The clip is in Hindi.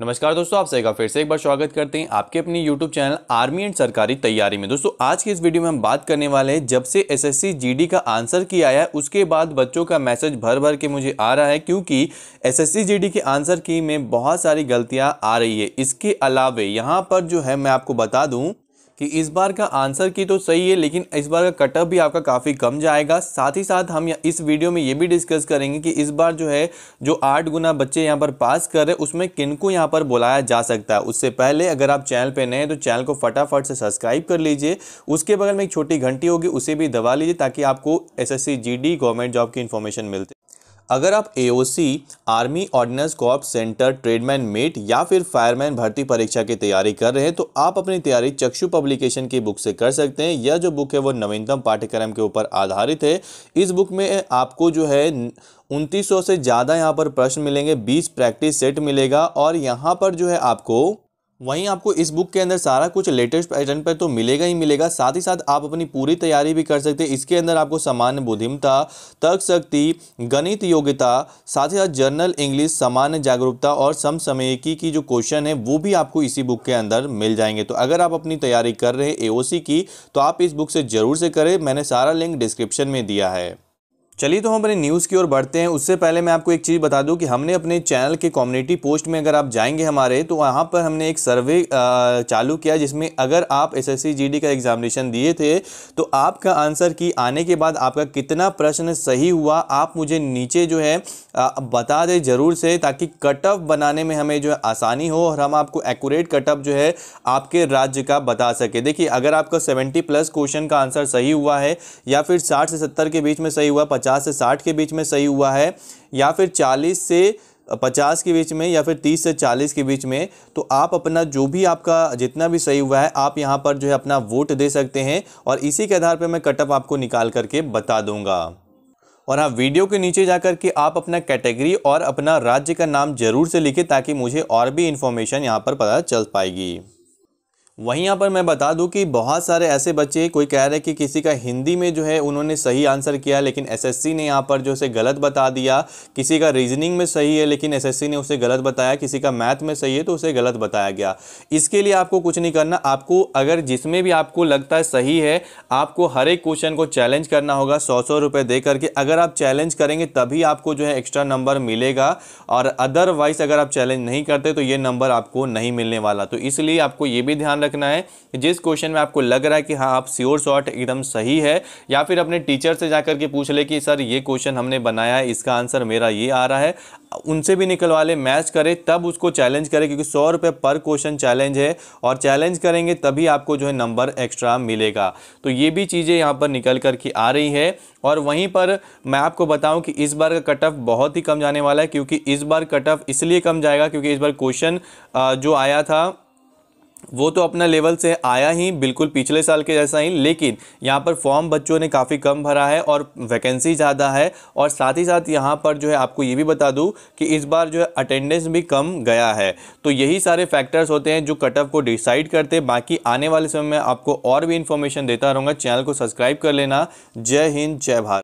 नमस्कार दोस्तों आप सभी का फिर से एक बार स्वागत करते हैं आपके अपने YouTube चैनल आर्मी एंड सरकारी तैयारी में दोस्तों आज के इस वीडियो में हम बात करने वाले हैं जब से एसएससी जीडी का आंसर की आया है उसके बाद बच्चों का मैसेज भर भर के मुझे आ रहा है क्योंकि एसएससी जीडी के आंसर की में बहुत सारी गलतियाँ आ रही है इसके अलावे यहाँ पर जो है मैं आपको बता दूँ कि इस बार का आंसर की तो सही है लेकिन इस बार का कटअप भी आपका काफ़ी कम जाएगा साथ ही साथ हम इस वीडियो में ये भी डिस्कस करेंगे कि इस बार जो है जो आठ गुना बच्चे यहाँ पर पास कर रहे उसमें किन को यहाँ पर बुलाया जा सकता है उससे पहले अगर आप चैनल पर नए हैं तो चैनल को फटाफट से सब्सक्राइब कर लीजिए उसके बगल में एक छोटी घंटी होगी उसे भी दबा लीजिए ताकि आपको एस एस गवर्नमेंट जॉब की इन्फॉर्मेशन मिलती अगर आप AOC army ordnance corps centre tradesman mate या फिर फायरमैन भर्ती परीक्षा की तैयारी कर रहे हैं तो आप अपनी तैयारी चक्षु पब्लिकेशन की बुक से कर सकते हैं यह जो बुक है वो नवीनतम पाठ्यक्रम के ऊपर आधारित है इस बुक में आपको जो है उनतीस से ज़्यादा यहाँ पर प्रश्न मिलेंगे बीस प्रैक्टिस सेट मिलेगा और यहाँ पर जो है आपको वहीं आपको इस बुक के अंदर सारा कुछ लेटेस्ट पैटर्न पर तो मिलेगा ही मिलेगा साथ ही साथ आप अपनी पूरी तैयारी भी कर सकते हैं इसके अंदर आपको सामान्य बुद्धिमता तर्क शक्ति गणित योग्यता साथ ही साथ जर्नल इंग्लिश सामान्य जागरूकता और समसमयिकी की जो क्वेश्चन है वो भी आपको इसी बुक के अंदर मिल जाएंगे तो अगर आप अपनी तैयारी कर रहे हैं ए की तो आप इस बुक से ज़रूर से करें मैंने सारा लिंक डिस्क्रिप्शन में दिया है चलिए तो हम अपने न्यूज़ की ओर बढ़ते हैं उससे पहले मैं आपको एक चीज़ बता दूं कि हमने अपने चैनल के कम्युनिटी पोस्ट में अगर आप जाएंगे हमारे तो वहाँ पर हमने एक सर्वे चालू किया जिसमें अगर आप एसएससी जीडी का एग्जामिनेशन दिए थे तो आपका आंसर की आने के बाद आपका कितना प्रश्न सही हुआ आप मुझे नीचे जो है बता दें ज़रूर से ताकि कट ऑफ बनाने में हमें जो है आसानी हो और हम आपको एकूरेट कट ऑफ जो है आपके राज्य का बता सके देखिए अगर आपका सेवेंटी प्लस क्वेश्चन का आंसर सही हुआ है या फिर साठ से सत्तर के बीच में सही हुआ पचास 50 से साठ के बीच में सही हुआ है या फिर चालीस से पचास के बीच में या फिर तीस से चालीस के बीच में तो आप अपना जो भी आपका जितना भी सही हुआ है आप यहाँ पर जो है अपना वोट दे सकते हैं और इसी के आधार पर मैं कटअप आपको निकाल करके बता दूंगा और हाँ वीडियो के नीचे जाकर के आप अपना कैटेगरी और अपना राज्य का नाम जरूर से लिखें ताकि मुझे और भी इन्फॉर्मेशन यहाँ पर पता चल पाएगी वहीं यहाँ पर मैं बता दूं कि बहुत सारे ऐसे बच्चे कोई कह रहे हैं कि किसी का हिंदी में जो है उन्होंने सही आंसर किया लेकिन एसएससी ने यहाँ पर जो उसे गलत बता दिया किसी का रीजनिंग में सही है लेकिन एसएससी ने उसे गलत बताया किसी का मैथ में सही है तो उसे गलत बताया गया इसके लिए आपको कुछ नहीं करना आपको अगर जिसमें भी आपको लगता है सही है आपको हर एक क्वेश्चन को चैलेंज करना होगा सौ सौ रुपये दे करके अगर आप चैलेंज करेंगे तभी आपको जो है एक्स्ट्रा नंबर मिलेगा और अदरवाइज अगर आप चैलेंज नहीं करते तो ये नंबर आपको नहीं मिलने वाला तो इसलिए आपको ये भी ध्यान रखना है जिस क्वेश्चन में आपको लग रहा है कि हाँ आप स्योर शॉर्ट एकदम सही है या फिर अपने टीचर से जाकर के पूछ ले कि सर ये क्वेश्चन हमने बनाया है इसका आंसर मेरा ये आ रहा है उनसे भी निकलवा ले मैच करें तब उसको चैलेंज करें क्योंकि सौ रुपये पर क्वेश्चन चैलेंज है और चैलेंज करेंगे तभी आपको जो है नंबर एक्स्ट्रा मिलेगा तो ये भी चीज़ें यहाँ पर निकल कर के आ रही है और वहीं पर मैं आपको बताऊं कि इस बार का कट ऑफ बहुत ही कम जाने वाला है क्योंकि इस बार कट ऑफ इसलिए कम जाएगा क्योंकि इस बार क्वेश्चन जो आया था वो तो अपना लेवल से आया ही बिल्कुल पिछले साल के जैसा ही लेकिन यहाँ पर फॉर्म बच्चों ने काफ़ी कम भरा है और वैकेंसी ज़्यादा है और साथ ही साथ यहाँ पर जो है आपको ये भी बता दूँ कि इस बार जो है अटेंडेंस भी कम गया है तो यही सारे फैक्टर्स होते हैं जो कट ऑफ को डिसाइड करते बाकी आने वाले समय में आपको और भी इन्फॉर्मेशन देता रहूँगा चैनल को सब्सक्राइब कर लेना जय हिंद जय भारत